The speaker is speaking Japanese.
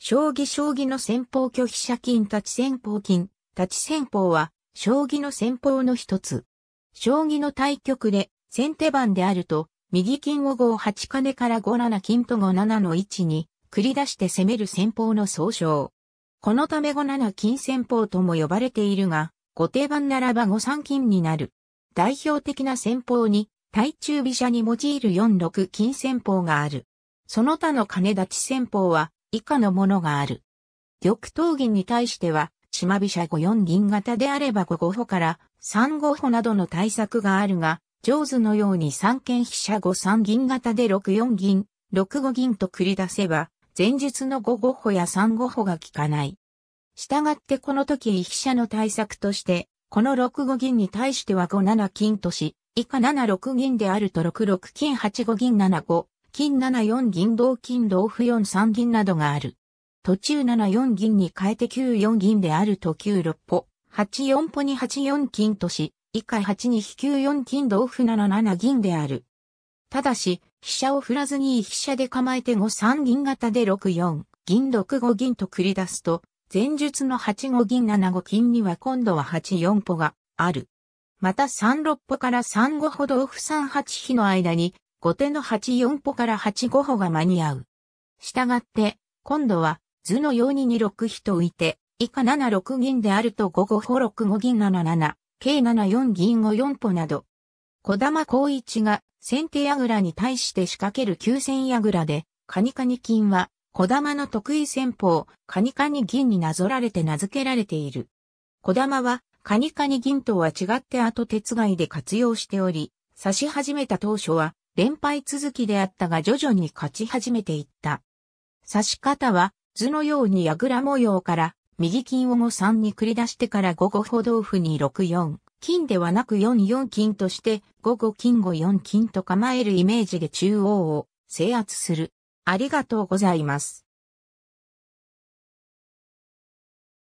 将棋将棋の先方拒否者金立ち先方金、立ち先方は、将棋の先方の一つ。将棋の対局で、先手番であると、右金を5 8金から5 7金と5 7の位置に、繰り出して攻める先方の総称。このため5 7金先方とも呼ばれているが、後手番ならば5 3金になる。代表的な戦法に、対中飛車に用いる4 6金戦法がある。その他の金立ち戦法は、以下のものがある。玉頭銀に対しては、島飛車5四銀型であれば5五歩から3五歩などの対策があるが、上手のように三剣飛車5三銀型で6四銀、6五銀と繰り出せば、前述の5五歩や3五歩が効かない。したがってこの時飛車の対策として、この6五銀に対しては5七金とし、以下7六銀であると6六金8五銀7五金7四銀同金同歩4三銀などがある。途中7四銀に変えて9四銀であると9六歩、8四歩に8四金とし、以下8二飛9四金同歩7七銀である。ただし、飛車を振らずに飛車で構えて5三銀型で6四、銀6五銀と繰り出すと、前述の8五銀7五金には今度は8四歩がある。また3六歩から3五歩同歩3八飛の間に後手の8四歩から8五歩が間に合う。従って、今度は図のように2六飛と浮いて、以下7六銀であると5五歩6五銀7七、計7四銀5四歩など。小玉光一が先手矢倉に対して仕掛ける急戦矢倉で、カニカニ金は小玉の得意戦法、カニカニ銀になぞられて名付けられている。小玉はカニカニ銀とは違って後手つがいで活用しており、指し始めた当初は連敗続きであったが徐々に勝ち始めていった。刺し方は図のように矢倉模様から右金を5 3に繰り出してから午後歩同歩に6 4金ではなく4 4金として午後金5 4金と構えるイメージで中央を制圧する。ありがとうございます。